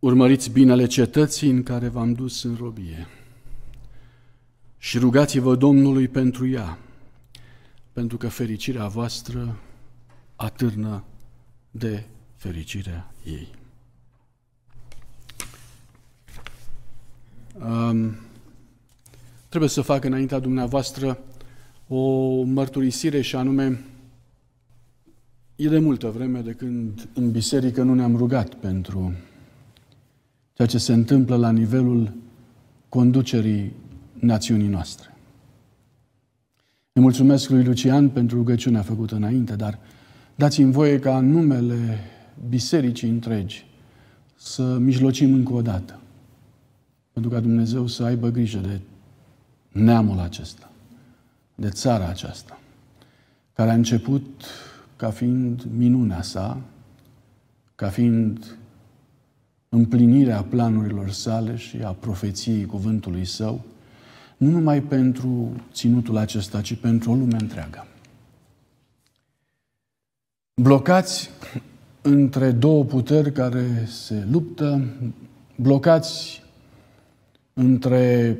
Urmăriți binele cetății în care v-am dus în robie și rugați-vă Domnului pentru ea, pentru că fericirea voastră atârnă de fericirea ei. Um, trebuie să fac înaintea dumneavoastră o mărturisire și anume e de multă vreme de când în biserică nu ne-am rugat pentru ceea ce se întâmplă la nivelul conducerii națiunii noastre. Îi mulțumesc lui Lucian pentru rugăciunea făcută înainte, dar dați-mi voie ca în numele bisericii întregi să mijlocim încă o dată, pentru ca Dumnezeu să aibă grijă de neamul acesta, de țara aceasta, care a început ca fiind minunea sa, ca fiind împlinirea planurilor sale și a profeției cuvântului său, nu numai pentru ținutul acesta, ci pentru o lume întreagă. Blocați între două puteri care se luptă, blocați între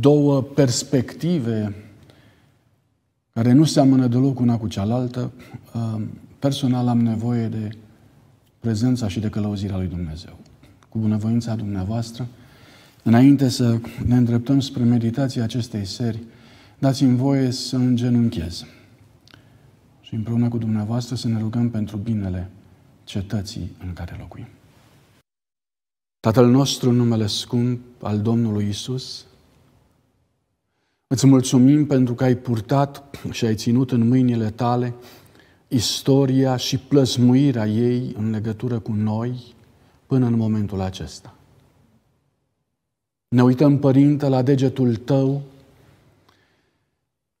două perspective care nu seamănă deloc una cu cealaltă, personal am nevoie de prezența și de călăuzirea lui Dumnezeu. Cu bunăvoința dumneavoastră, înainte să ne îndreptăm spre meditația acestei seri, dați-mi voie să îngenunchez și împreună cu dumneavoastră să ne rugăm pentru binele cetății în care locuim. Tatăl nostru, în numele scump al Domnului Isus, îți mulțumim pentru că ai purtat și ai ținut în mâinile tale istoria și plăsmuirea ei în legătură cu noi până în momentul acesta. Ne uităm, Părinte, la degetul tău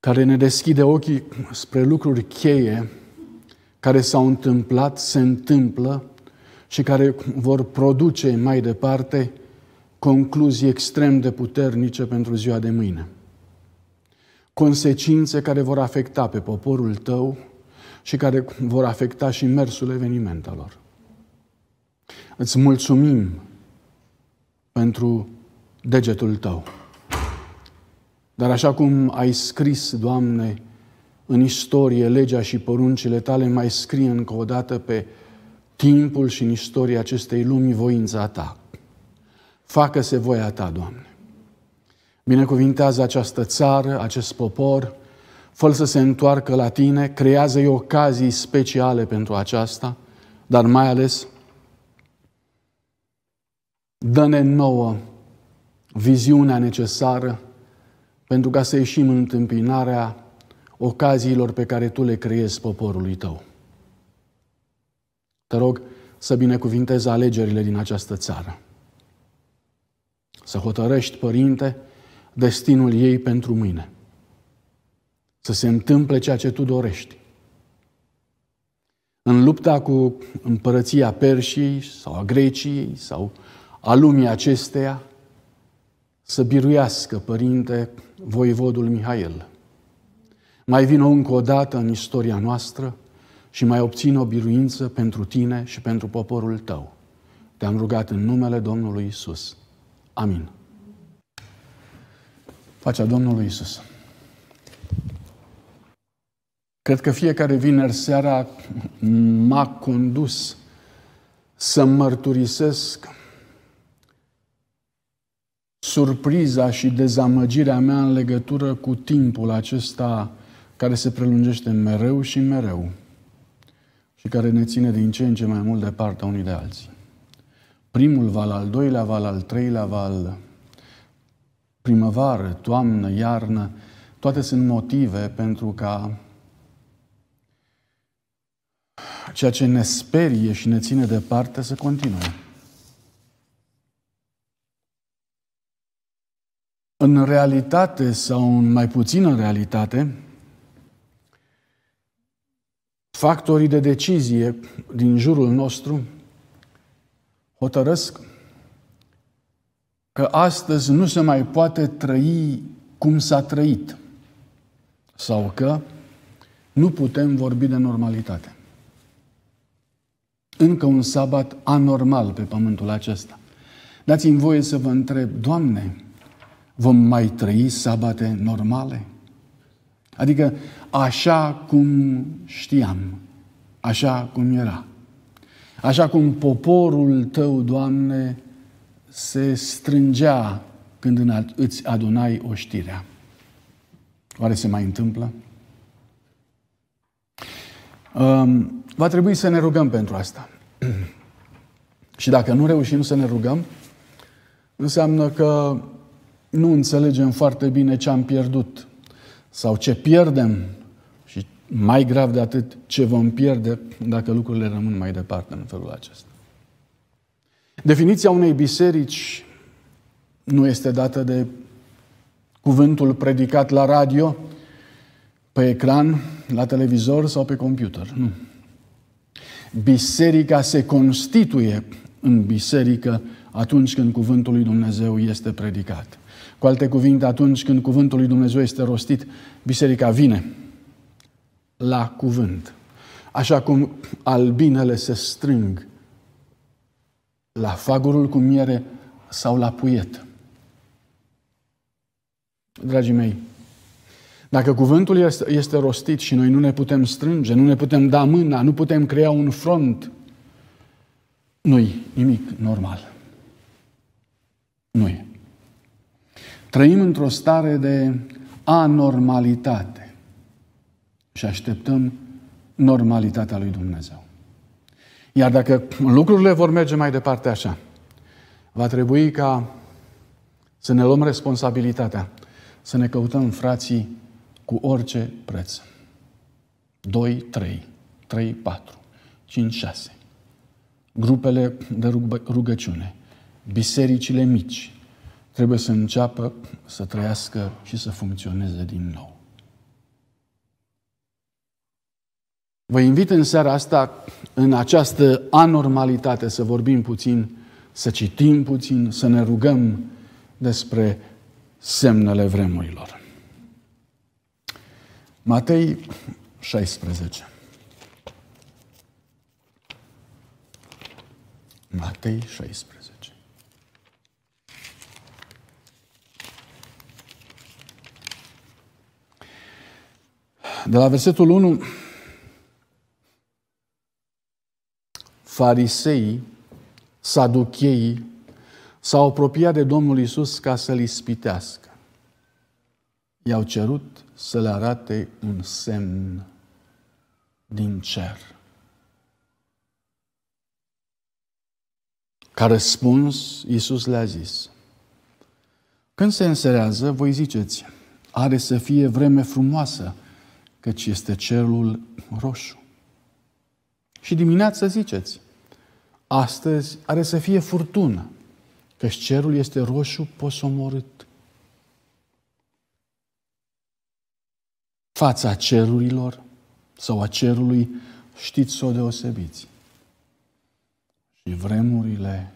care ne deschide ochii spre lucruri cheie care s-au întâmplat, se întâmplă și care vor produce mai departe concluzii extrem de puternice pentru ziua de mâine. Consecințe care vor afecta pe poporul tău și care vor afecta și mersul evenimentelor. Îți mulțumim pentru degetul tău. Dar așa cum ai scris, Doamne, în istorie legea și poruncile tale, mai scrie încă o dată pe timpul și în istoria acestei lumi voința ta. Facă-se voia ta, Doamne. Binecuvintează această țară, acest popor, fă să se întoarcă la tine, creează-i ocazii speciale pentru aceasta, dar mai ales dă-ne nouă viziunea necesară pentru ca să ieșim în întâmpinarea ocaziilor pe care Tu le creezi poporului Tău. Te rog să binecuvintezi alegerile din această țară. Să hotărăști, Părinte, destinul ei pentru mine – să se întâmple ceea ce tu dorești. În lupta cu împărăția Persiei sau a Greciei sau a lumii acesteia, să biruiască, Părinte, voivodul Mihail. Mai vină încă o dată în istoria noastră și mai obțin o biruință pentru tine și pentru poporul tău. Te-am rugat în numele Domnului Isus. Amin. Pacea Domnului Isus. Cred că fiecare vineri seara m-a condus să mărturisesc surpriza și dezamăgirea mea în legătură cu timpul acesta care se prelungește mereu și mereu și care ne ține din ce în ce mai mult departe unii de alții. Primul val, al doilea val, al treilea val, primăvară, toamnă, iarnă, toate sunt motive pentru ca ceea ce ne sperie și ne ține departe să continuăm. În realitate sau în mai puțină realitate, factorii de decizie din jurul nostru hotărăsc că astăzi nu se mai poate trăi cum s-a trăit sau că nu putem vorbi de normalitate. Încă un sabat anormal pe pământul acesta. Dați-mi voie să vă întreb, Doamne, vom mai trăi sabate normale? Adică așa cum știam, așa cum era. Așa cum poporul tău, Doamne, se strângea când îți adunai oștirea. Oare se mai întâmplă? Va trebui să ne rugăm pentru asta. Și dacă nu reușim să ne rugăm, înseamnă că nu înțelegem foarte bine ce am pierdut sau ce pierdem și mai grav de atât ce vom pierde dacă lucrurile rămân mai departe în felul acesta. Definiția unei biserici nu este dată de cuvântul predicat la radio, pe ecran, la televizor sau pe computer. Nu. Biserica se constituie în biserică atunci când cuvântul lui Dumnezeu este predicat. Cu alte cuvinte, atunci când cuvântul lui Dumnezeu este rostit, biserica vine la cuvânt. Așa cum albinele se strâng la fagurul cu miere sau la puiet. Dragii mei, dacă cuvântul este rostit și noi nu ne putem strânge, nu ne putem da mâna, nu putem crea un front, nu nimic normal. nu Trăim într-o stare de anormalitate și așteptăm normalitatea lui Dumnezeu. Iar dacă lucrurile vor merge mai departe așa, va trebui ca să ne luăm responsabilitatea, să ne căutăm frații cu orice preț. 2, 3, 3, 4, 5, 6. Grupele de rugăciune, bisericile mici, trebuie să înceapă să trăiască și să funcționeze din nou. Vă invit în seara asta, în această anormalitate, să vorbim puțin, să citim puțin, să ne rugăm despre semnele vremurilor. Matei 16. Matei 16. De la versetul 1, fariseii, saducheii s-au apropiat de Domnul Isus ca să-l ispitească. I-au cerut să le arate un semn din cer. Ca răspuns, Iisus le-a zis, când se înserează, voi ziceți, are să fie vreme frumoasă, căci este cerul roșu. Și dimineața ziceți, astăzi are să fie furtună, căci cerul este roșu posomorât. fața cerurilor sau a cerului, știți să o deosebiți. Și vremurile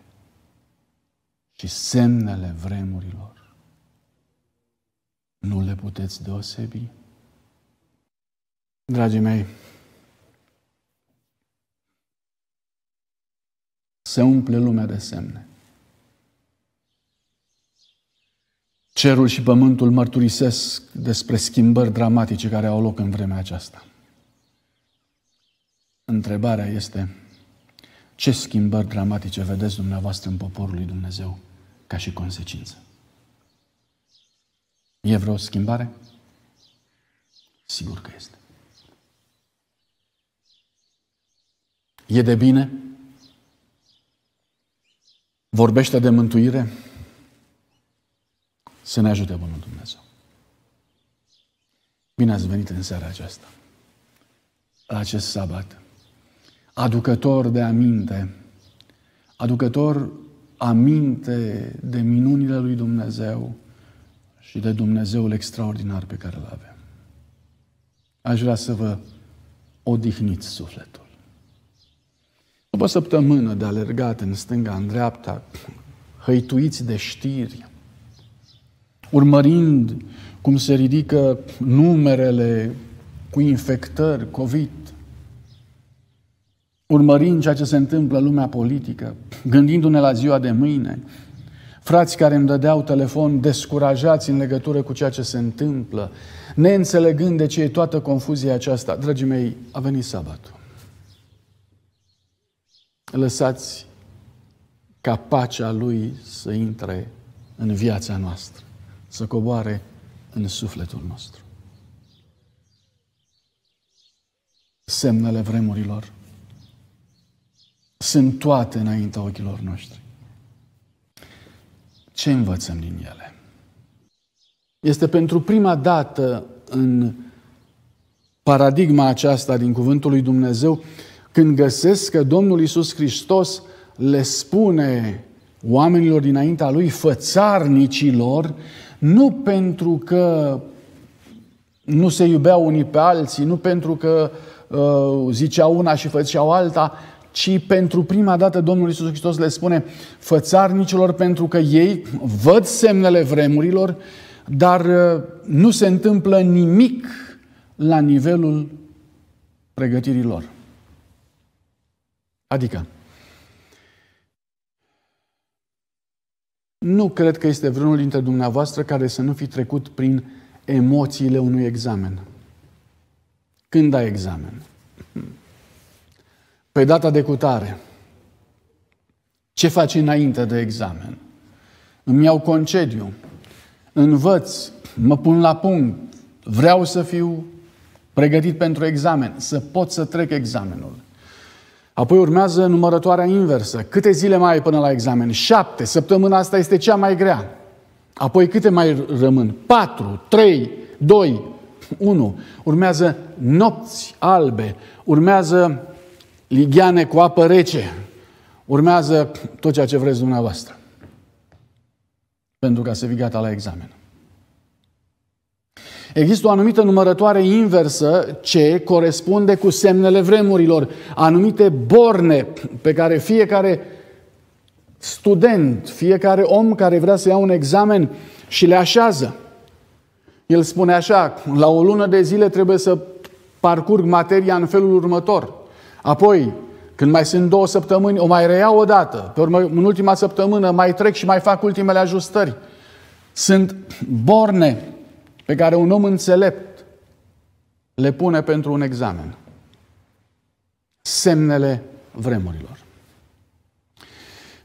și semnele vremurilor nu le puteți deosebi. Dragii mei, se umple lumea de semne. Cerul și pământul mărturisesc despre schimbări dramatice care au loc în vremea aceasta. Întrebarea este, ce schimbări dramatice vedeți dumneavoastră în poporul lui Dumnezeu ca și consecință? E vreo schimbare? Sigur că este. E de bine? Vorbește de mântuire? Să ne ajute Bunul Dumnezeu. Bine ați venit în seara aceasta, la acest sabat, aducător de aminte, aducător aminte de minunile lui Dumnezeu și de Dumnezeul extraordinar pe care îl avem. Aș vrea să vă odihniți sufletul. După o săptămână de alergat în stânga, în dreapta, hăituiți de știri, urmărind cum se ridică numerele cu infectări, COVID, urmărind ceea ce se întâmplă în lumea politică, gândindu-ne la ziua de mâine, frați care îmi dădeau telefon descurajați în legătură cu ceea ce se întâmplă, neînțelegând de ce e toată confuzia aceasta. Dragii mei, a venit sabatul. Lăsați ca pacea Lui să intre în viața noastră să coboare în sufletul nostru. Semnele vremurilor sunt toate înaintea ochilor noștri. Ce învățăm din ele? Este pentru prima dată în paradigma aceasta din Cuvântul lui Dumnezeu când găsesc că Domnul Isus Hristos le spune oamenilor dinaintea lui, fățarnicilor, nu pentru că nu se iubeau unii pe alții, nu pentru că uh, ziceau una și făceau alta, ci pentru prima dată Domnul Isus Hristos le spune fățarnicilor pentru că ei văd semnele vremurilor, dar uh, nu se întâmplă nimic la nivelul pregătirilor”. Adică, Nu cred că este vreunul dintre dumneavoastră care să nu fi trecut prin emoțiile unui examen. Când ai examen? Pe data de cutare. Ce faci înainte de examen? Îmi iau concediu, învăț, mă pun la punct, vreau să fiu pregătit pentru examen, să pot să trec examenul. Apoi urmează numărătoarea inversă. Câte zile mai ai până la examen? Șapte. Săptămâna asta este cea mai grea. Apoi câte mai rămân? Patru, trei, doi, unu. Urmează nopți albe. Urmează ligheane cu apă rece. Urmează tot ceea ce vreți dumneavoastră. Pentru ca să fii gata la examen. Există o anumită numărătoare inversă ce corespunde cu semnele vremurilor, anumite borne pe care fiecare student, fiecare om care vrea să ia un examen și le așează. El spune așa, la o lună de zile trebuie să parcurg materia în felul următor. Apoi, când mai sunt două săptămâni, o mai reiau o dată. Pe urmă, în ultima săptămână mai trec și mai fac ultimele ajustări. Sunt borne pe care un om înțelept le pune pentru un examen. Semnele vremurilor.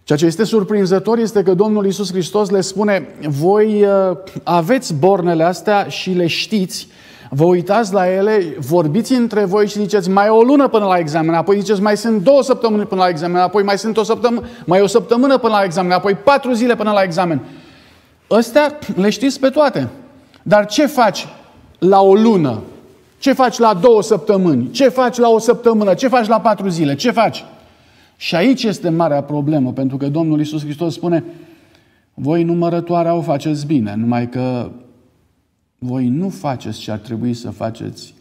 Ceea ce este surprinzător este că Domnul Isus Hristos le spune, voi uh, aveți bornele astea și le știți, vă uitați la ele, vorbiți între voi și ziceți mai o lună până la examen, apoi ziceți mai sunt două săptămâni până la examen, apoi mai sunt o săptămână, mai o săptămână până la examen, apoi patru zile până la examen. Ăstea le știți pe toate. Dar ce faci la o lună? Ce faci la două săptămâni? Ce faci la o săptămână? Ce faci la patru zile? Ce faci? Și aici este marea problemă, pentru că Domnul Isus Hristos spune, voi numărătoarea o faceți bine, numai că voi nu faceți ce ar trebui să faceți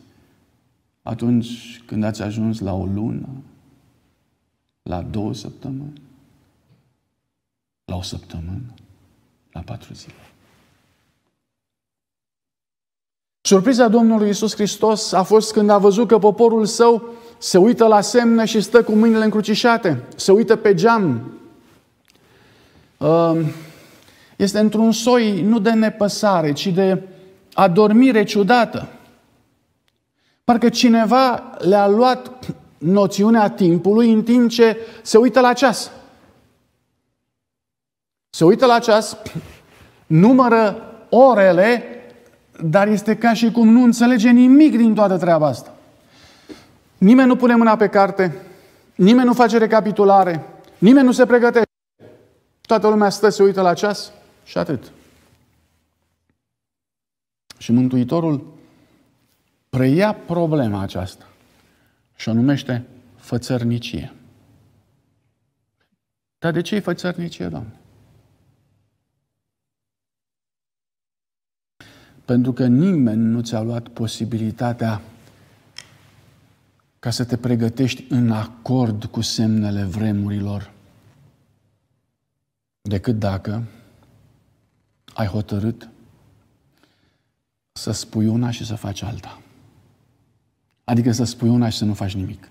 atunci când ați ajuns la o lună, la două săptămâni, la o săptămână, la patru zile. Surpriza Domnului Isus Hristos a fost când a văzut că poporul său se uită la semne și stă cu mâinile încrucișate, se uită pe geam. Ehm, este într-un soi nu de nepăsare, ci de adormire ciudată. Parcă cineva le-a luat noțiunea timpului în timp ce se uită la ceas. Se uită la ceas, numără orele dar este ca și cum nu înțelege nimic din toată treaba asta. Nimeni nu pune mâna pe carte, nimeni nu face recapitulare, nimeni nu se pregătește. Toată lumea stă, se uită la ceas și atât. Și Mântuitorul preia problema aceasta și o numește fățărnicie. Dar de ce e fățărnicie, Doamne? Pentru că nimeni nu ți-a luat posibilitatea ca să te pregătești în acord cu semnele vremurilor, decât dacă ai hotărât să spui una și să faci alta. Adică să spui una și să nu faci nimic.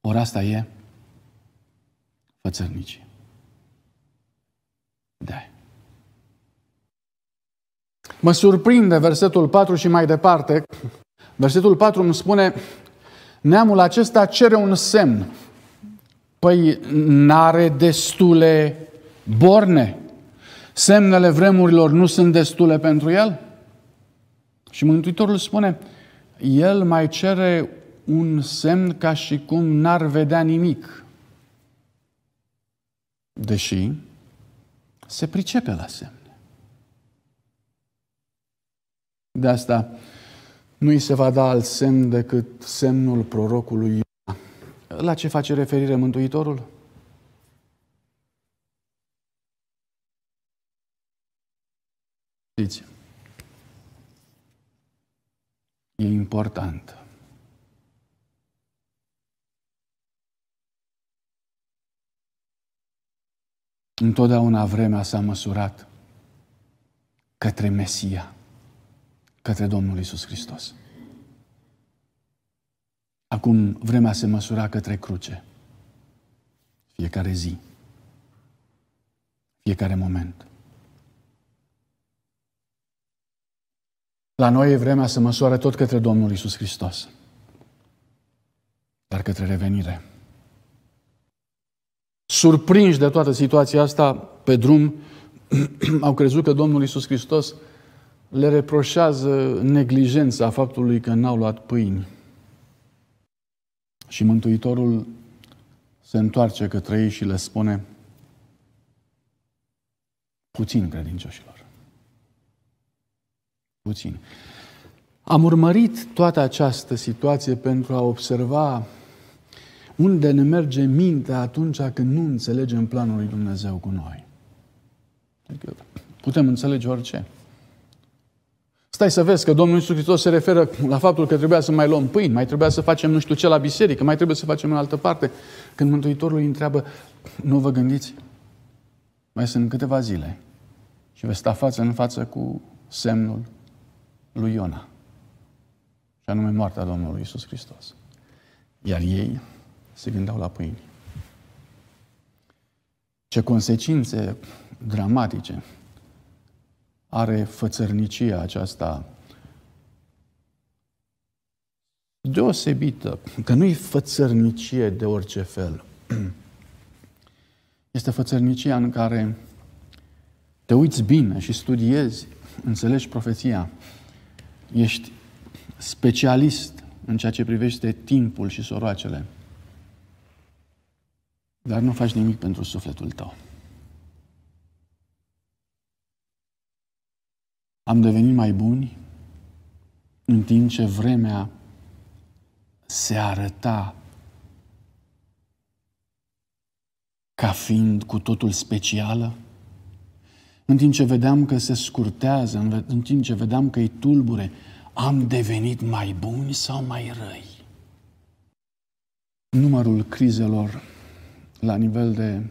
Ori asta e fățărnicie. Da. Mă surprinde versetul 4 și mai departe. Versetul 4 îmi spune, neamul acesta cere un semn. Păi n-are destule borne. Semnele vremurilor nu sunt destule pentru el? Și Mântuitorul spune, el mai cere un semn ca și cum n-ar vedea nimic. Deși se pricepe la semn. De asta nu îi se va da alt semn decât semnul prorocului Iona. La ce face referire Mântuitorul? e important. Întotdeauna vremea s-a măsurat către Mesia către Domnul Isus Hristos. Acum vremea se măsura către cruce. Fiecare zi. Fiecare moment. La noi e vremea să măsoare tot către Domnul Isus Hristos, dar către revenire. Surprinși de toată situația asta, pe drum, au crezut că Domnul Isus Hristos le reproșează neglijența faptului că n-au luat pâini. Și Mântuitorul se întoarce către ei și le spune puțin credincioșilor. Puțin. Am urmărit toată această situație pentru a observa unde ne merge mintea atunci când nu înțelegem planul lui Dumnezeu cu noi. Adică putem înțelege orice. Stai să vezi că Domnul Iisus Hristos se referă la faptul că trebuia să mai luăm pâini, mai trebuia să facem nu știu ce la biserică, mai trebuie să facem în altă parte. Când Mântuitorul îi întreabă, nu vă gândiți? Mai sunt câteva zile și veți sta față în față cu semnul lui Iona. Și anume moartea Domnului Iisus Hristos. Iar ei se gândeau la pâini. Ce consecințe dramatice are fățărnicia aceasta deosebită, că nu e fățărnicie de orice fel. Este fățărnicia în care te uiți bine și studiezi, înțelegi profeția, ești specialist în ceea ce privește timpul și soroacele, dar nu faci nimic pentru sufletul tău. am devenit mai buni, în timp ce vremea se arăta ca fiind cu totul specială, în timp ce vedeam că se scurtează, în timp ce vedeam că e tulbure, am devenit mai buni sau mai răi? Numărul crizelor la nivel de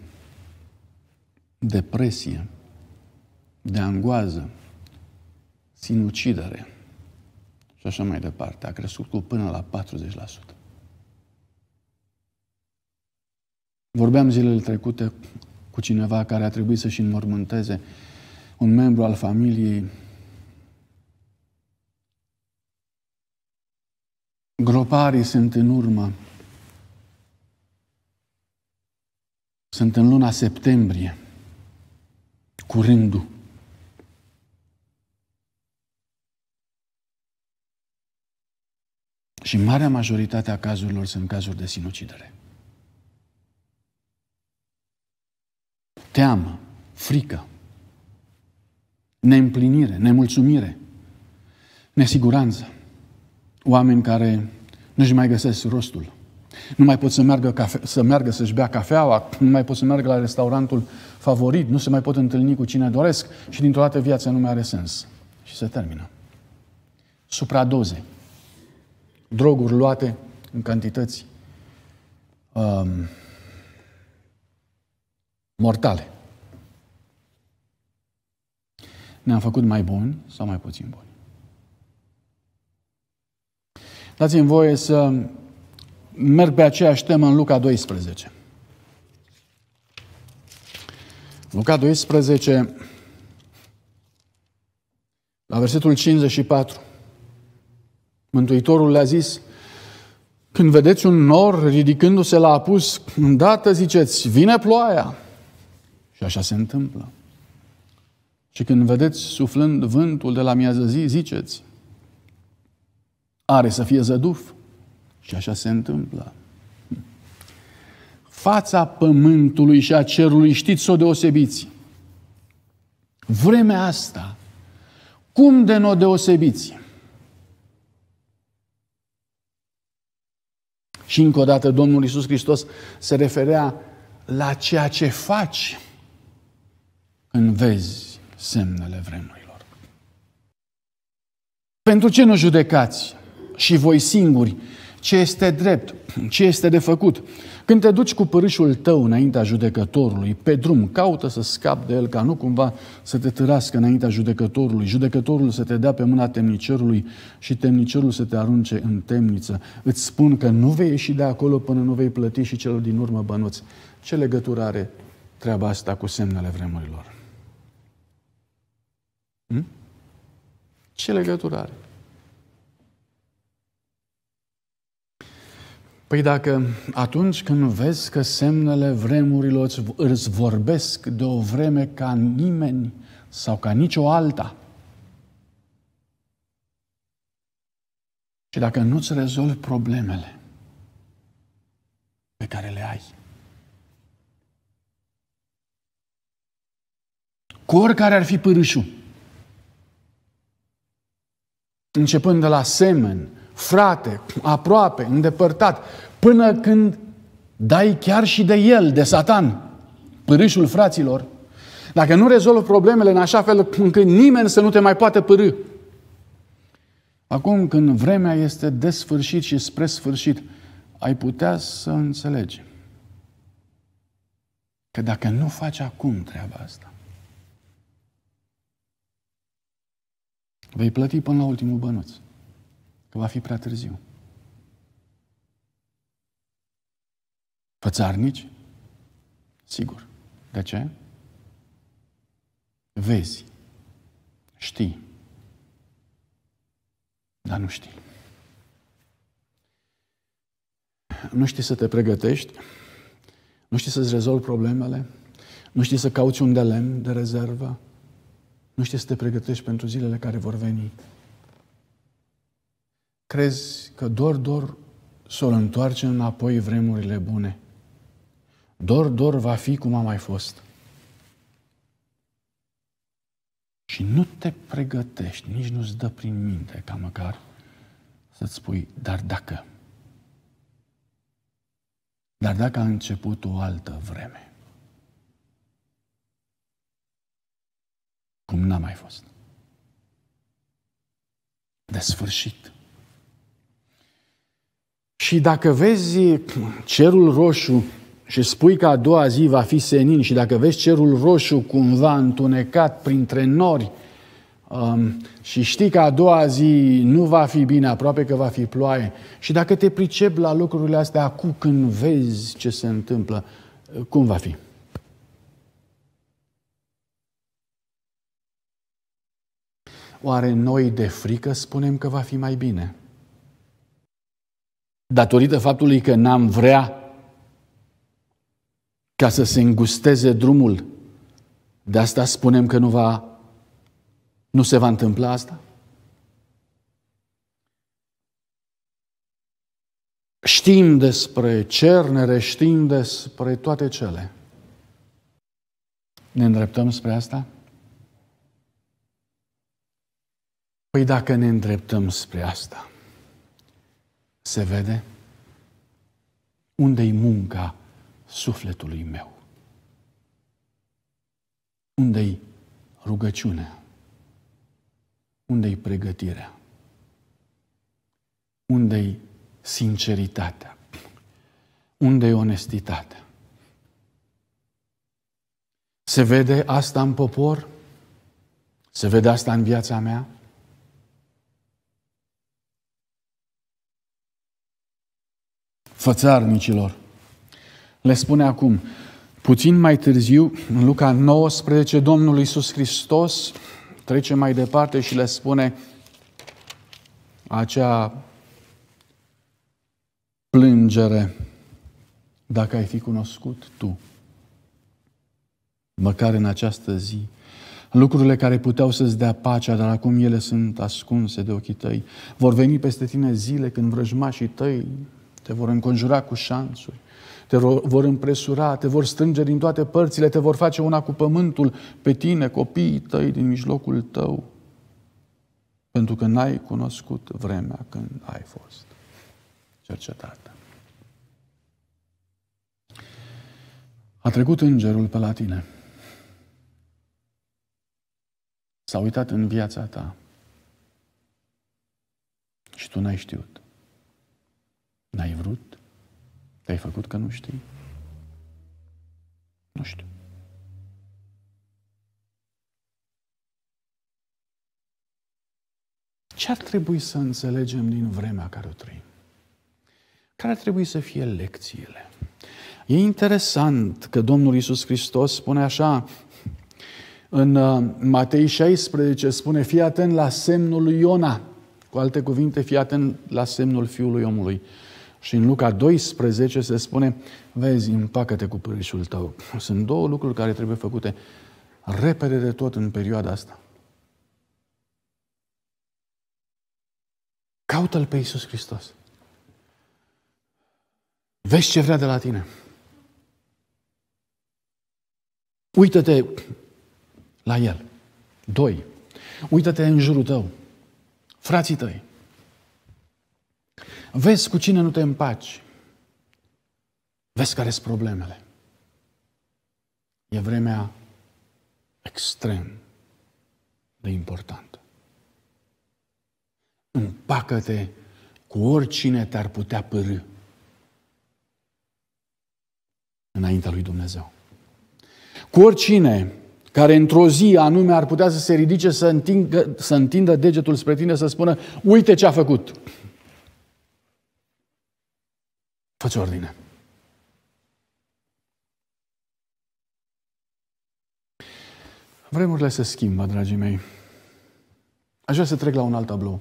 depresie, de angoază, sinucidere și așa mai departe. A crescut cu până la 40%. Vorbeam zilele trecute cu cineva care a trebuit să-și înmormânteze un membru al familiei Groparii sunt în urmă. Sunt în luna septembrie, cu Și marea majoritate a cazurilor sunt cazuri de sinucidere. Teamă, frică, neîmplinire, nemulțumire, nesiguranță. Oameni care nu-și mai găsesc rostul. Nu mai pot să meargă, cafe- să meargă să-și bea cafeaua, nu mai pot să meargă la restaurantul favorit, nu se mai pot întâlni cu cine doresc și dintr-o dată viața nu mai are sens. Și se termină. Supradoze droguri luate în cantități um, mortale. Ne-am făcut mai buni sau mai puțin buni? Dați-mi voie să merg pe aceeași temă în Luca 12. Luca 12, la versetul 54. Mântuitorul le-a zis, când vedeți un nor ridicându-se la apus, îndată ziceți, vine ploaia. Și așa se întâmplă. Și când vedeți suflând vântul de la miază zi, ziceți, are să fie zăduf. Și așa se întâmplă. Fața pământului și a cerului, știți să o deosebiți. Vremea asta, cum de nu o deosebiți? Și încă o dată Domnul Iisus Hristos se referea la ceea ce faci când vezi semnele vremurilor. Pentru ce nu judecați și voi singuri ce este drept, ce este de făcut. Când te duci cu părâșul tău înaintea judecătorului, pe drum, caută să scapi de el, ca nu cumva să te târască înaintea judecătorului, judecătorul să te dea pe mâna temnicerului și temnicerul să te arunce în temniță. Îți spun că nu vei ieși de acolo până nu vei plăti și celor din urmă bănuți. Ce legătură are treaba asta cu semnele vremurilor? Hm? Ce legătură are? Păi dacă atunci când vezi că semnele vremurilor îți vorbesc de o vreme ca nimeni sau ca nicio alta, și dacă nu-ți rezolvi problemele pe care le ai, cu oricare ar fi pârâșul, începând de la semen, frate, aproape, îndepărtat, până când dai chiar și de el, de Satan, pârâșul fraților, dacă nu rezolvi problemele în așa fel încât nimeni să nu te mai poată pârâ. Acum, când vremea este de sfârșit și spre sfârșit, ai putea să înțelegi că dacă nu faci acum treaba asta, vei plăti până la ultimul bănuț va fi prea târziu. Fățarnici? Sigur. De ce? Vezi, știi, dar nu știi. Nu știi să te pregătești, nu știi să-ți rezolvi problemele, nu știi să cauți un de lemn de rezervă, nu știi să te pregătești pentru zilele care vor veni crezi că dor, dor să o întoarcem înapoi vremurile bune. Dor, dor va fi cum a mai fost. Și nu te pregătești, nici nu-ți dă prin minte ca măcar să-ți spui, dar dacă. Dar dacă a început o altă vreme, cum n-a mai fost, de sfârșit, și dacă vezi cerul roșu și spui că a doua zi va fi senin și dacă vezi cerul roșu cumva întunecat printre nori um, și știi că a doua zi nu va fi bine, aproape că va fi ploaie, și dacă te pricep la lucrurile astea acum când vezi ce se întâmplă, cum va fi? Oare noi de frică spunem că va fi mai bine? datorită faptului că n-am vrea ca să se îngusteze drumul. De asta spunem că nu va nu se va întâmpla asta? Știm despre cernere, știm despre toate cele. Ne îndreptăm spre asta? Păi dacă ne îndreptăm spre asta, se vede? Unde-i munca sufletului meu? Unde-i rugăciunea? Unde-i pregătirea? Unde-i sinceritatea? Unde-i onestitatea? Se vede asta în popor? Se vede asta în viața mea? fățarnicilor. Le spune acum, puțin mai târziu, în Luca 19, Domnul Iisus Hristos trece mai departe și le spune acea plângere, dacă ai fi cunoscut tu, măcar în această zi, lucrurile care puteau să-ți dea pacea, dar acum ele sunt ascunse de ochii tăi. Vor veni peste tine zile când vrăjmașii tăi te vor înconjura cu șanțuri, te vor împresura, te vor strânge din toate părțile, te vor face una cu pământul, pe tine, copiii tăi, din mijlocul tău, pentru că n-ai cunoscut vremea când ai fost cercetată. A trecut îngerul pe la tine. S-a uitat în viața ta. Și tu n-ai știut. N-ai vrut? Te-ai făcut că nu știi? Nu știu. Ce ar trebui să înțelegem din vremea care o trăim? Care ar trebui să fie lecțiile? E interesant că Domnul Isus Hristos spune așa, în uh, Matei 16 spune, fii atent la semnul lui Iona. Cu alte cuvinte, fii atent la semnul fiului omului. Și în Luca 12 se spune, vezi, împacă-te cu pârâșul tău. Sunt două lucruri care trebuie făcute repede de tot în perioada asta. Caută-L pe Iisus Hristos. Vezi ce vrea de la tine. Uită-te la El. Doi. Uită-te în jurul tău. Frații tăi. Vezi cu cine nu te împaci. Vezi care sunt problemele. E vremea extrem de importantă. Împacă-te cu oricine te-ar putea pârâ înaintea lui Dumnezeu. Cu oricine care într-o zi anume ar putea să se ridice, să, întingă, să întindă degetul spre tine, să spună, uite ce a făcut, Fă-ți ordine. Vremurile se schimbă, dragii mei. Aș vrea să trec la un alt tablou.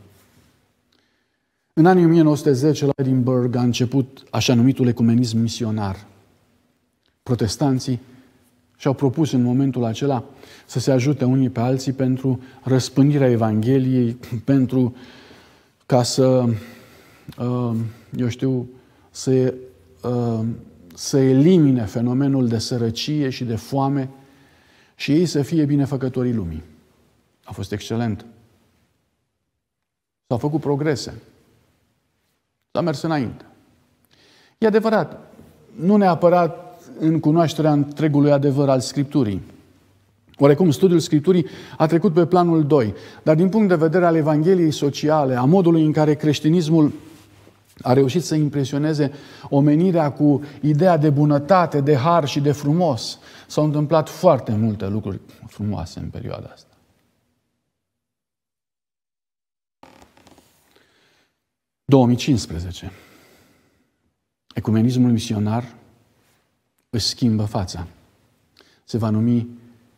În anii 1910, la Edinburgh, a început așa numitul ecumenism misionar. Protestanții și-au propus în momentul acela să se ajute unii pe alții pentru răspândirea Evangheliei, pentru ca să, uh, eu știu, să, uh, să elimine fenomenul de sărăcie și de foame și ei să fie binefăcătorii lumii. A fost excelent. S-au făcut progrese. S-a mers înainte. E adevărat, nu neapărat în cunoașterea întregului adevăr al Scripturii. Oarecum, studiul Scripturii a trecut pe planul 2, dar din punct de vedere al Evangheliei sociale, a modului în care creștinismul a reușit să impresioneze omenirea cu ideea de bunătate, de har și de frumos. S-au întâmplat foarte multe lucruri frumoase în perioada asta. – 2015. Ecumenismul misionar își schimbă fața. Se va numi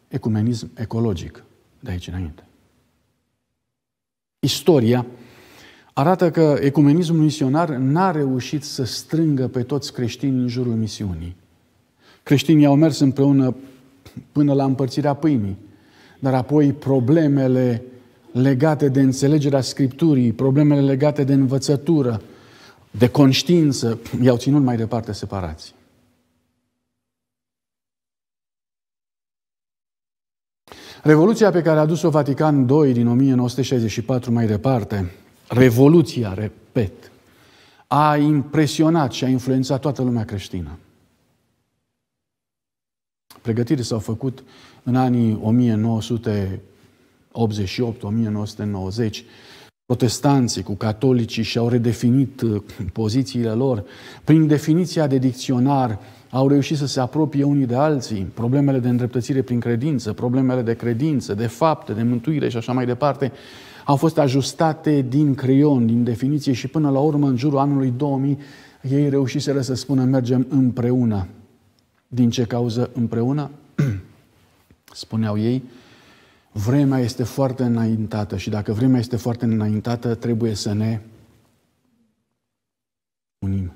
ecumenism ecologic de aici înainte. Istoria arată că ecumenismul misionar n-a reușit să strângă pe toți creștinii în jurul misiunii. Creștinii au mers împreună până la împărțirea pâinii, dar apoi problemele legate de înțelegerea Scripturii, problemele legate de învățătură, de conștiință, i-au ținut mai departe separați. Revoluția pe care a dus-o Vatican II din 1964 mai departe, Revoluția, repet, a impresionat și a influențat toată lumea creștină. Pregătiri s-au făcut în anii 1988-1990. Protestanții cu catolicii și-au redefinit uh, pozițiile lor. Prin definiția de dicționar au reușit să se apropie unii de alții. Problemele de îndreptățire prin credință, problemele de credință, de fapte, de mântuire și așa mai departe au fost ajustate din creion, din definiție și până la urmă, în jurul anului 2000, ei reușiseră să spună mergem împreună. Din ce cauză împreună? Spuneau ei, vremea este foarte înaintată și dacă vremea este foarte înaintată, trebuie să ne unim.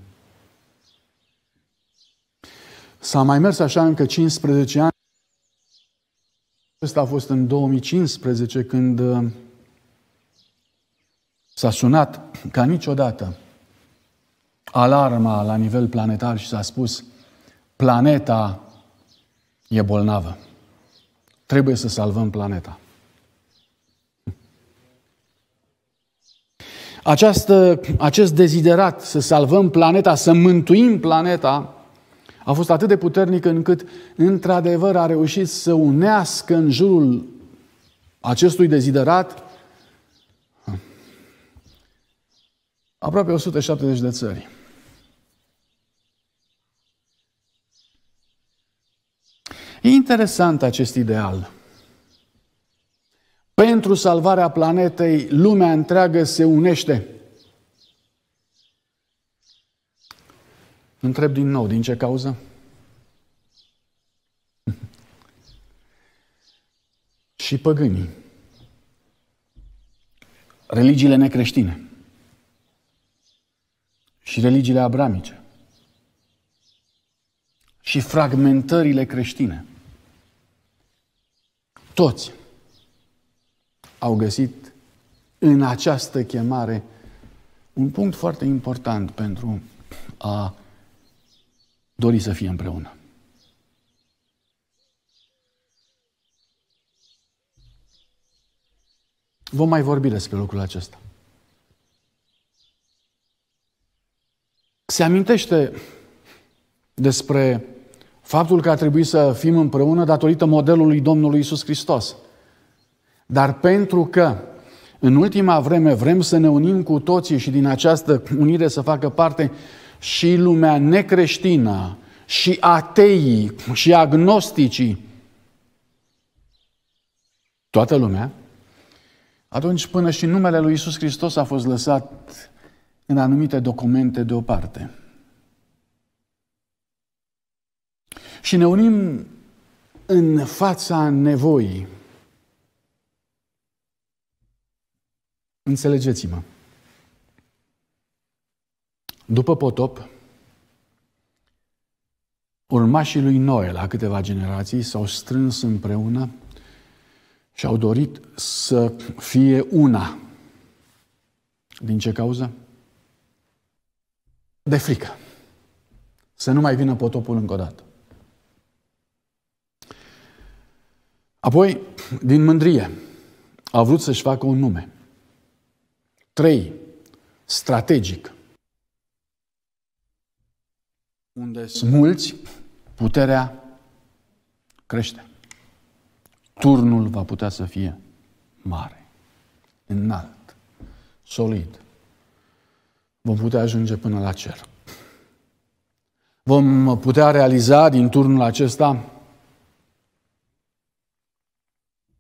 S-a mai mers așa încă 15 ani. Ăsta a fost în 2015 când S-a sunat ca niciodată alarma la nivel planetar și s-a spus planeta e bolnavă. Trebuie să salvăm planeta. Această, acest deziderat să salvăm planeta, să mântuim planeta, a fost atât de puternic încât, într-adevăr, a reușit să unească în jurul acestui deziderat aproape 170 de țări. E interesant acest ideal. Pentru salvarea planetei, lumea întreagă se unește. Întreb din nou, din ce cauză? și păgânii. Religiile necreștine și religiile abramice și fragmentările creștine. Toți au găsit în această chemare un punct foarte important pentru a dori să fie împreună. Vom mai vorbi despre lucrul acesta. se amintește despre faptul că a trebuit să fim împreună datorită modelului Domnului Isus Hristos. Dar pentru că în ultima vreme vrem să ne unim cu toții și din această unire să facă parte și lumea necreștină, și ateii, și agnosticii, toată lumea, atunci până și numele lui Isus Hristos a fost lăsat în anumite documente deoparte. Și ne unim în fața nevoii. Înțelegeți-mă. După potop, urmașii lui Noe la câteva generații s-au strâns împreună și au dorit să fie una. Din ce cauză? de frică. Să nu mai vină potopul încă o dată. Apoi, din mândrie, a vrut să-și facă un nume. Trei, Strategic. Unde sunt mulți, puterea crește. Turnul va putea să fie mare, înalt, solid, vom putea ajunge până la cer. Vom putea realiza din turnul acesta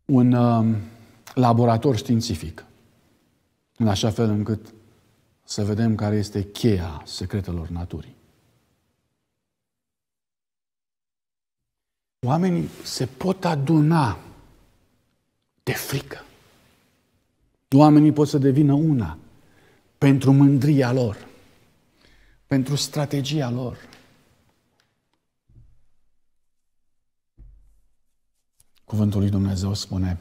un um, laborator științific, în așa fel încât să vedem care este cheia secretelor naturii. Oamenii se pot aduna de frică. Oamenii pot să devină una pentru mândria lor, pentru strategia lor. Cuvântul lui Dumnezeu spune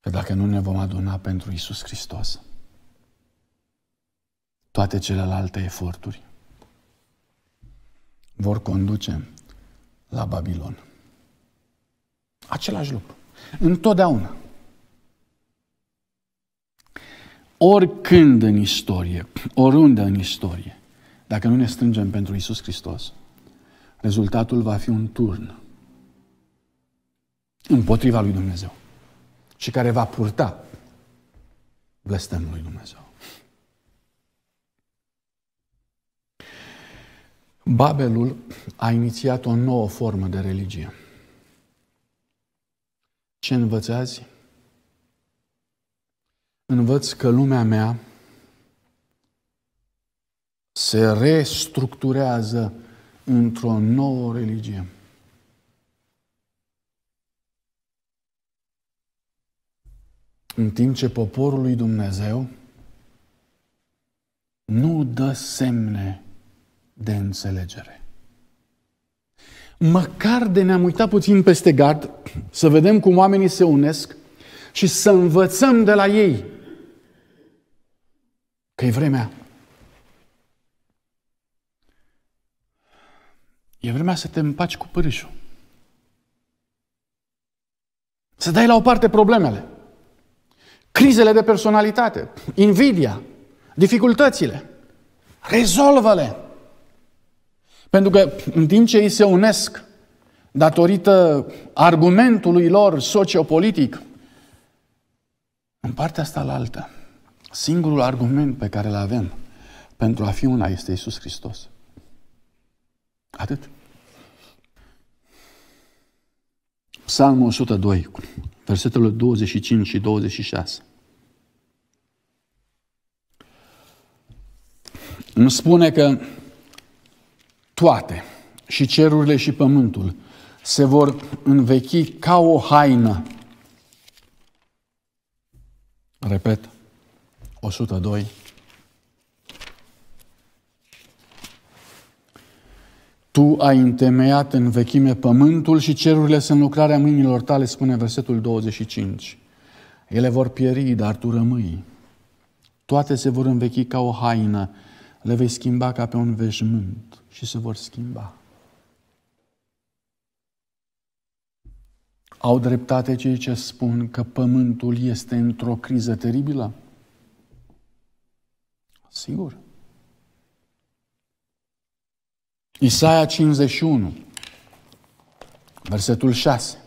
că dacă nu ne vom aduna pentru Isus Hristos, toate celelalte eforturi vor conduce la Babilon. Același lucru. Întotdeauna. oricând în istorie, oriunde în istorie, dacă nu ne strângem pentru Isus Hristos, rezultatul va fi un turn împotriva lui Dumnezeu și care va purta blestemul lui Dumnezeu. Babelul a inițiat o nouă formă de religie. Ce învățați învăț că lumea mea se restructurează într-o nouă religie. În timp ce poporul lui Dumnezeu nu dă semne de înțelegere. Măcar de ne-am uitat puțin peste gard, să vedem cum oamenii se unesc și să învățăm de la ei că e vremea. E vremea să te împaci cu pârâșul. Să dai la o parte problemele. Crizele de personalitate, invidia, dificultățile. Rezolvă-le. Pentru că în timp ce ei se unesc datorită argumentului lor sociopolitic, în partea asta la altă, Singurul argument pe care îl avem pentru a fi una este Isus Hristos. Atât. Psalmul 102, versetele 25 și 26. Îmi spune că toate, și cerurile și pământul, se vor învechi ca o haină. Repet, 102. Tu ai întemeiat în vechime pământul și cerurile sunt lucrarea mâinilor tale, spune versetul 25. Ele vor pieri, dar tu rămâi. Toate se vor învechi ca o haină, le vei schimba ca pe un veșmânt și se vor schimba. Au dreptate cei ce spun că pământul este într-o criză teribilă? Sigur. Isaia 51, versetul 6.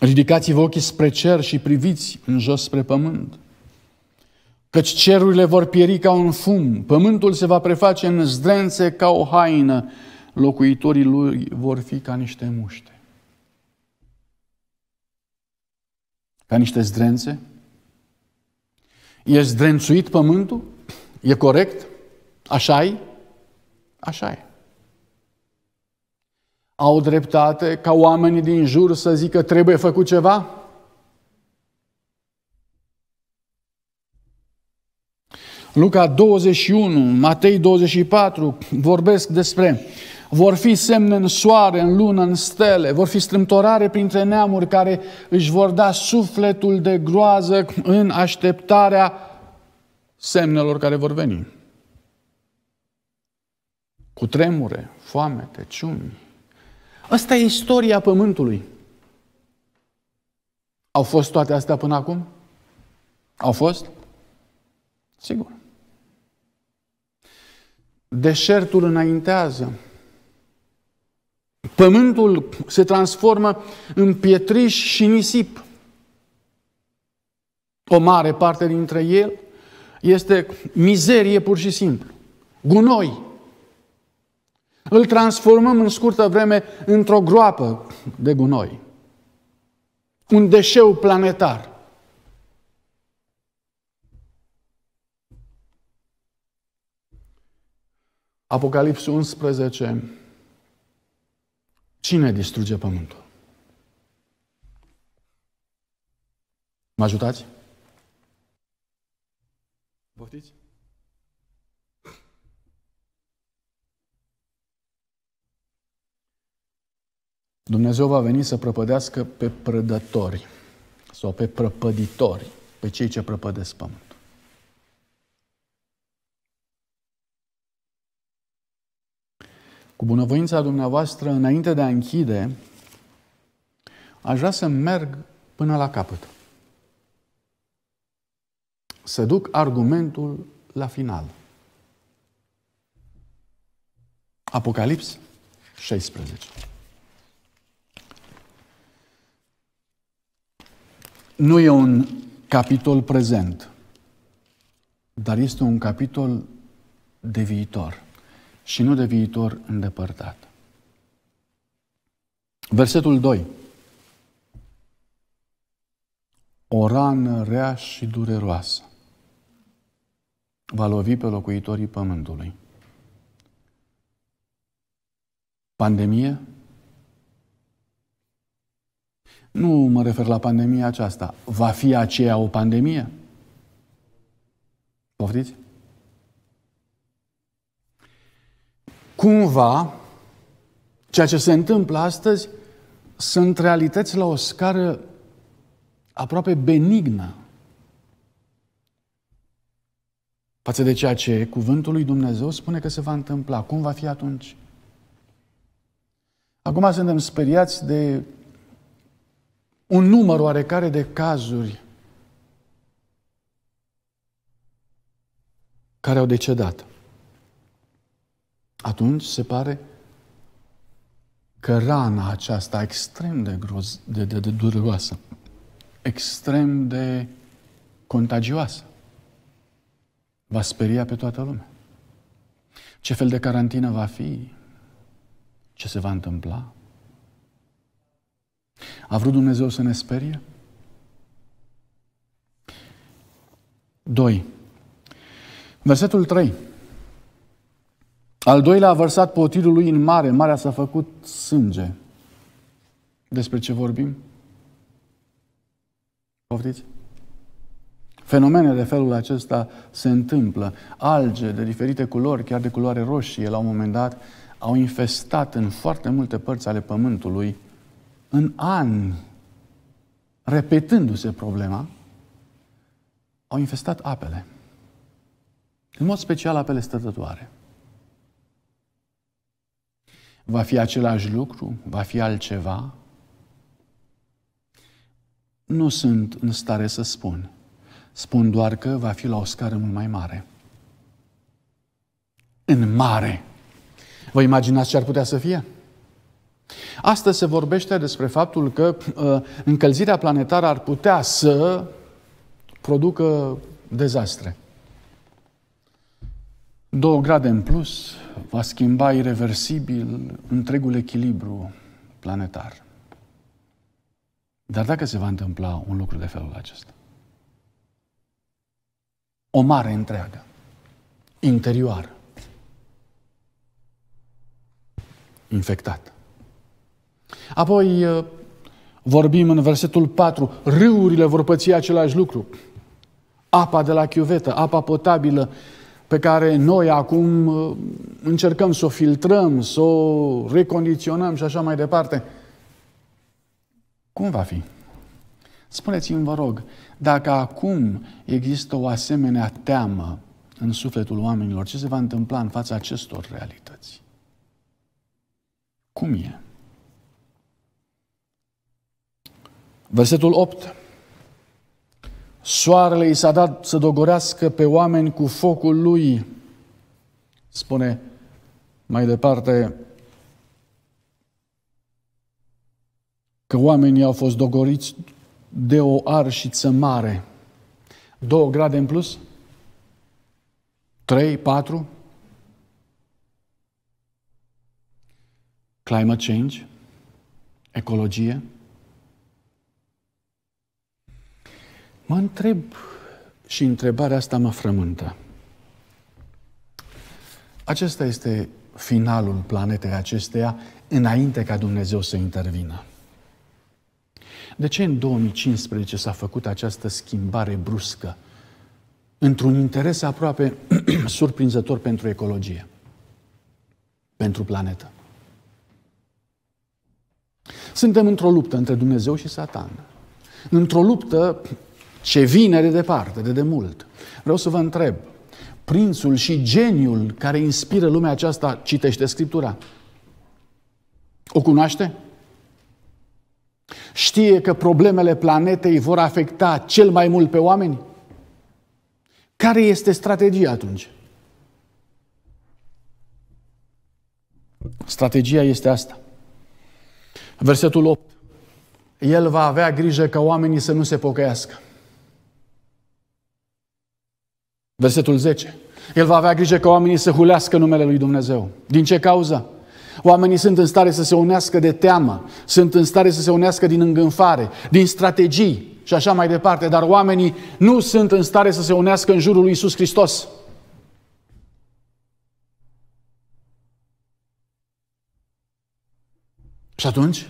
Ridicați-vă ochii spre cer și priviți în jos spre pământ. Căci cerurile vor pieri ca un fum, pământul se va preface în zdrențe ca o haină locuitorii lui vor fi ca niște muște. Ca niște zdrențe. E zdrențuit pământul? E corect? așa e? așa e. Au dreptate ca oamenii din jur să zică trebuie făcut ceva? Luca 21, Matei 24 vorbesc despre vor fi semne în soare, în lună, în stele, vor fi strâmtorare printre neamuri care își vor da sufletul de groază în așteptarea semnelor care vor veni. Cu tremure, foame, teciuni. Asta e istoria Pământului. Au fost toate astea până acum? Au fost? Sigur. Deșertul înaintează, Pământul se transformă în pietriș și nisip. O mare parte dintre el este mizerie pur și simplu, gunoi. Îl transformăm în scurtă vreme într-o groapă de gunoi, un deșeu planetar. Apocalipsul 11 Cine distruge pământul? Mă ajutați? Poftiți? Dumnezeu va veni să prăpădească pe prădători sau pe prăpăditori, pe cei ce prăpădesc pământ. Cu bunăvoința dumneavoastră, înainte de a închide, aș vrea să merg până la capăt. Să duc argumentul la final. Apocalips 16. Nu e un capitol prezent, dar este un capitol de viitor și nu de viitor îndepărtat. Versetul 2. O rană rea și dureroasă va lovi pe locuitorii pământului. Pandemie? Nu mă refer la pandemia aceasta. Va fi aceea o pandemie? Poftiți? Cumva, ceea ce se întâmplă astăzi sunt realități la o scară aproape benignă față de ceea ce cuvântul lui Dumnezeu spune că se va întâmpla. Cum va fi atunci? Acum suntem speriați de un număr oarecare de cazuri care au decedat atunci se pare că rana aceasta extrem de, groz, de, de, de dureroasă, extrem de contagioasă, va speria pe toată lumea. Ce fel de carantină va fi? Ce se va întâmpla? A vrut Dumnezeu să ne sperie? 2. Versetul 3. Al doilea a vărsat potirul lui în mare, marea s-a făcut sânge. Despre ce vorbim? Poftiți? Fenomene de felul acesta se întâmplă. Alge de diferite culori, chiar de culoare roșie, la un moment dat, au infestat în foarte multe părți ale pământului, în ani, repetându-se problema, au infestat apele. În mod special apele stătătoare. Va fi același lucru? Va fi altceva? Nu sunt în stare să spun. Spun doar că va fi la o scară mult mai mare. În mare. Vă imaginați ce ar putea să fie? Astăzi se vorbește despre faptul că uh, încălzirea planetară ar putea să producă dezastre. Două grade în plus va schimba irreversibil întregul echilibru planetar. Dar dacă se va întâmpla un lucru de felul acesta, o mare întreagă, interioară, infectată. Apoi uh, vorbim în versetul 4, râurile vor păți același lucru. Apa de la chiuvetă, apa potabilă, pe care noi acum uh, încercăm să o filtrăm, să o recondiționăm și așa mai departe. Cum va fi? Spuneți-mi, vă rog, dacă acum există o asemenea teamă în sufletul oamenilor, ce se va întâmpla în fața acestor realități? Cum e? Versetul 8. Soarele i s-a dat să dogorească pe oameni cu focul lui. Spune mai departe că oamenii au fost dogoriți de o arșiță mare. Două grade în plus? Trei, patru? Climate change? Ecologie? Mă întreb și întrebarea asta mă frământă. Acesta este finalul planetei acesteia înainte ca Dumnezeu să intervină. De ce în 2015 s-a făcut această schimbare bruscă într-un interes aproape surprinzător pentru ecologie, pentru planetă? Suntem într-o luptă între Dumnezeu și Satan. Într-o luptă ce vine de departe, de demult. Vreau să vă întreb, prințul și geniul care inspiră lumea aceasta citește Scriptura? O cunoaște? Știe că problemele planetei vor afecta cel mai mult pe oameni? Care este strategia atunci? Strategia este asta. Versetul 8. El va avea grijă ca oamenii să nu se pocăiască. Versetul 10. El va avea grijă că oamenii să hulească numele lui Dumnezeu. Din ce cauză? Oamenii sunt în stare să se unească de teamă, sunt în stare să se unească din îngânfare, din strategii și așa mai departe, dar oamenii nu sunt în stare să se unească în jurul lui Isus Hristos. Și atunci,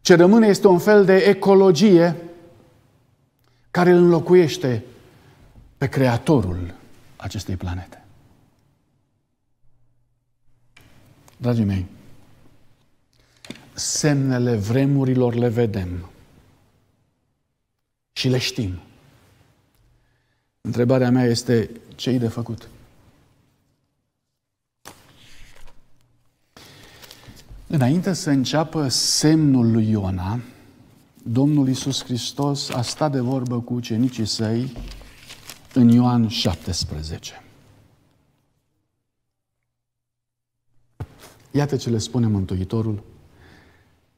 ce rămâne este un fel de ecologie care îl înlocuiește pe creatorul acestei planete. Dragii mei, semnele vremurilor le vedem și le știm. Întrebarea mea este ce-i de făcut? Înainte să înceapă semnul lui Iona, Domnul Isus Hristos a stat de vorbă cu ucenicii săi în Ioan 17. Iată ce le spune Mântuitorul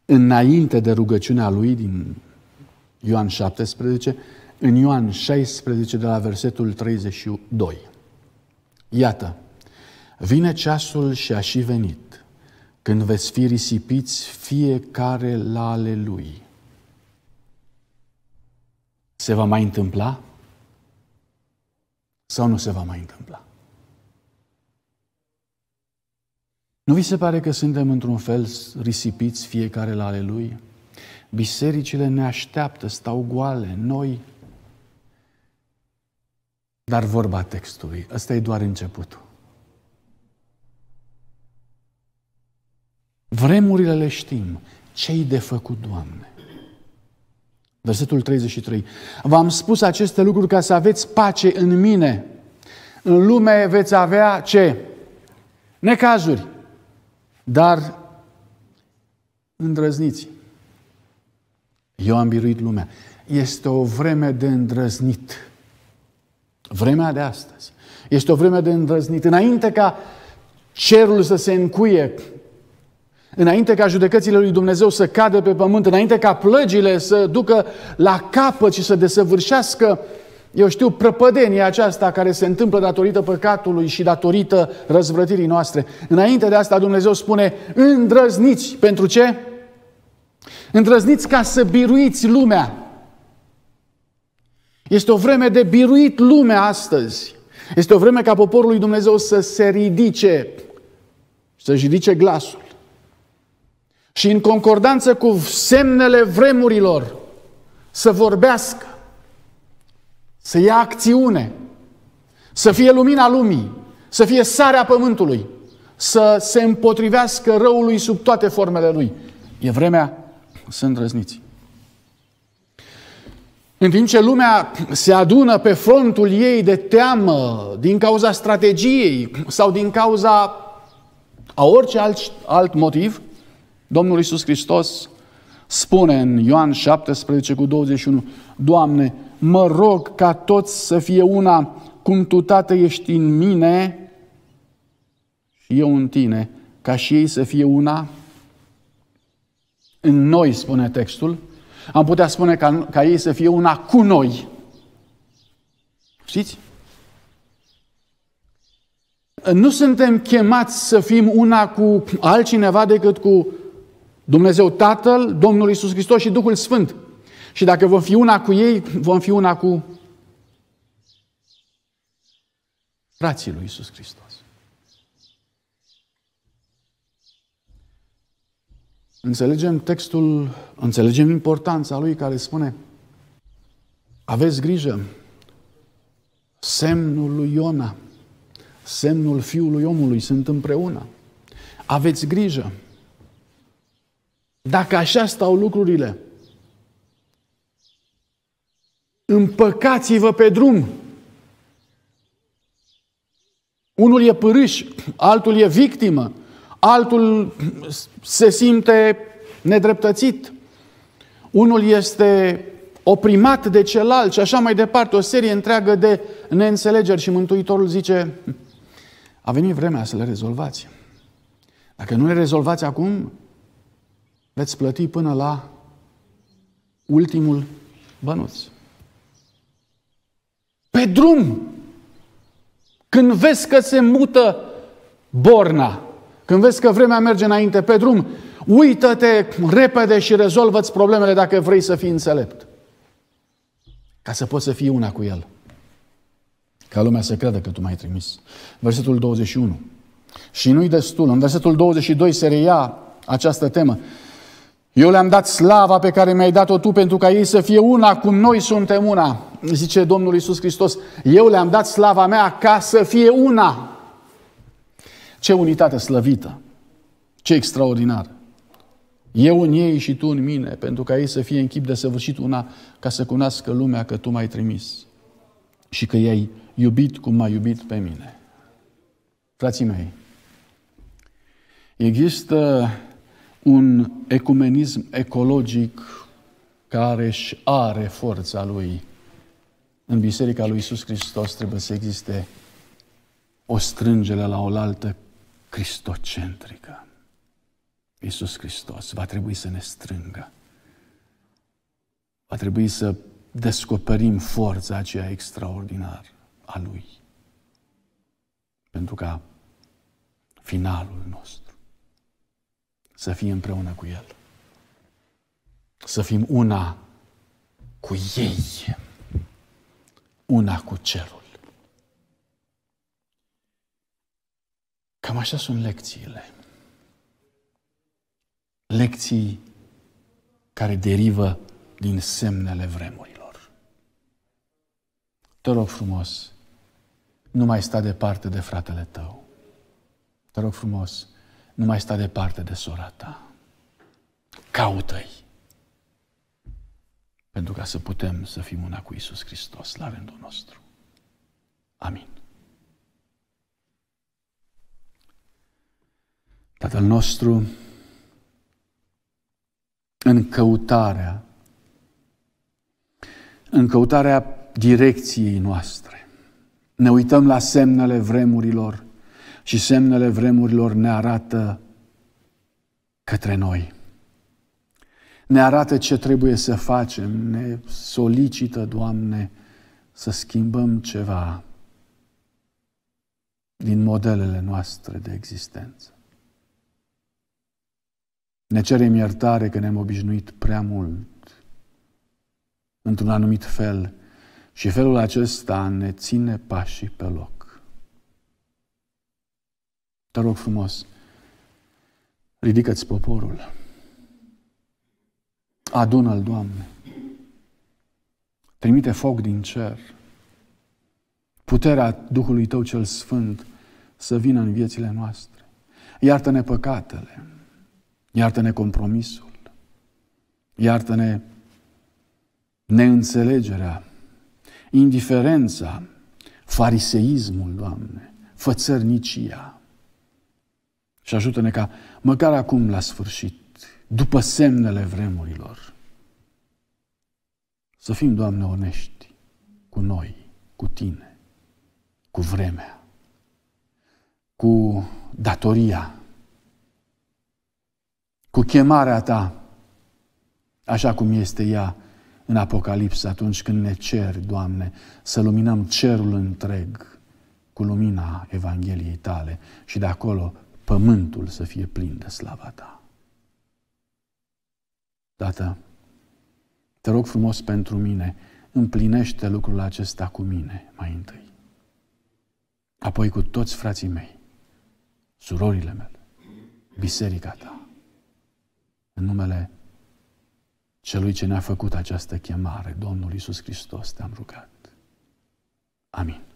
înainte de rugăciunea lui din Ioan 17, în Ioan 16 de la versetul 32. Iată, vine ceasul și a și venit, când veți fi risipiți fiecare la ale lui. Se va mai întâmpla? sau nu se va mai întâmpla. Nu vi se pare că suntem într-un fel risipiți fiecare la ale lui? Bisericile ne așteaptă, stau goale, noi. Dar vorba textului, ăsta e doar începutul. Vremurile le știm. Ce-i de făcut, Doamne? Versetul 33. V-am spus aceste lucruri ca să aveți pace în mine. În lume veți avea ce? Necazuri. Dar îndrăzniți. Eu am biruit lumea. Este o vreme de îndrăznit. Vremea de astăzi. Este o vreme de îndrăznit. Înainte ca cerul să se încuie, înainte ca judecățile lui Dumnezeu să cadă pe pământ, înainte ca plăgile să ducă la capăt și să desăvârșească, eu știu, prăpădenia aceasta care se întâmplă datorită păcatului și datorită răzvrătirii noastre. Înainte de asta Dumnezeu spune, îndrăzniți. Pentru ce? Îndrăzniți ca să biruiți lumea. Este o vreme de biruit lumea astăzi. Este o vreme ca poporul lui Dumnezeu să se ridice, să-și ridice glasul și în concordanță cu semnele vremurilor să vorbească, să ia acțiune, să fie lumina lumii, să fie sarea pământului, să se împotrivească răului sub toate formele lui. E vremea să îndrăzniți. În timp ce lumea se adună pe frontul ei de teamă din cauza strategiei sau din cauza a orice alt, alt motiv – Domnul Iisus Hristos spune în Ioan 17 cu 21, Doamne, mă rog ca toți să fie una, cum Tu, Tată, ești în mine și eu în Tine, ca și ei să fie una în noi, spune textul, am putea spune ca, ca ei să fie una cu noi. Știți? Nu suntem chemați să fim una cu altcineva decât cu Dumnezeu Tatăl, Domnul Isus Hristos și Duhul Sfânt. Și dacă vom fi una cu ei, vom fi una cu frații lui Isus Hristos. Înțelegem textul, înțelegem importanța lui care spune aveți grijă semnul lui Iona, semnul fiului omului sunt împreună. Aveți grijă dacă așa stau lucrurile, împăcați-vă pe drum. Unul e pârâș, altul e victimă, altul se simte nedreptățit, unul este oprimat de celălalt și așa mai departe, o serie întreagă de neînțelegeri și Mântuitorul zice, hm, a venit vremea să le rezolvați. Dacă nu le rezolvați acum, veți plăti până la ultimul bănuț. Pe drum, când vezi că se mută borna, când vezi că vremea merge înainte pe drum, uită-te repede și rezolvă-ți problemele dacă vrei să fii înțelept. Ca să poți să fii una cu el. Ca lumea să creadă că tu m-ai trimis. Versetul 21. Și nu-i destul. În versetul 22 se reia această temă. Eu le-am dat slava pe care mi-ai dat-o tu pentru ca ei să fie una cum noi suntem una. Zice Domnul Isus Hristos, eu le-am dat slava mea ca să fie una. Ce unitate slăvită! Ce extraordinar! Eu în ei și tu în mine, pentru ca ei să fie în chip de săvârșit una, ca să cunoască lumea că tu m-ai trimis și că i-ai iubit cum m-ai iubit pe mine. Frații mei, există un ecumenism ecologic care își are forța lui. În Biserica lui Isus Hristos trebuie să existe o strângere la oaltă cristocentrică. Isus Hristos va trebui să ne strângă. Va trebui să descoperim forța aceea extraordinară a Lui. Pentru ca finalul nostru să fie împreună cu El. Să fim una cu ei, una cu cerul. Cam așa sunt lecțiile. Lecții care derivă din semnele vremurilor. Te rog frumos, nu mai sta departe de fratele tău. Te rog frumos, nu mai sta departe de sora ta. Caută-i. Pentru ca să putem să fim una cu Isus Hristos la rândul nostru. Amin. Tatăl nostru, în căutarea, în căutarea direcției noastre, ne uităm la semnele vremurilor și semnele vremurilor ne arată către noi. Ne arată ce trebuie să facem, ne solicită, Doamne, să schimbăm ceva din modelele noastre de existență. Ne cerem iertare că ne-am obișnuit prea mult într-un anumit fel și felul acesta ne ține pașii pe loc. Te rog frumos, ridică-ți poporul. Adună-l, Doamne. Trimite foc din cer. Puterea Duhului Tău cel Sfânt să vină în viețile noastre. Iartă-ne păcatele. Iartă-ne compromisul. Iartă-ne neînțelegerea, indiferența, fariseismul, Doamne, fățărnicia. Și ajută-ne ca, măcar acum la sfârșit, după semnele vremurilor, să fim, Doamne, onești cu noi, cu Tine, cu vremea, cu datoria, cu chemarea Ta, așa cum este ea în Apocalipsă, atunci când ne ceri, Doamne, să luminăm cerul întreg cu lumina Evangheliei Tale și de acolo pământul să fie plin de slava ta. Tată, te rog frumos pentru mine, împlinește lucrul acesta cu mine mai întâi. Apoi cu toți frații mei, surorile mele, biserica ta, în numele celui ce ne-a făcut această chemare, Domnul Isus Hristos, te-am rugat. Amin.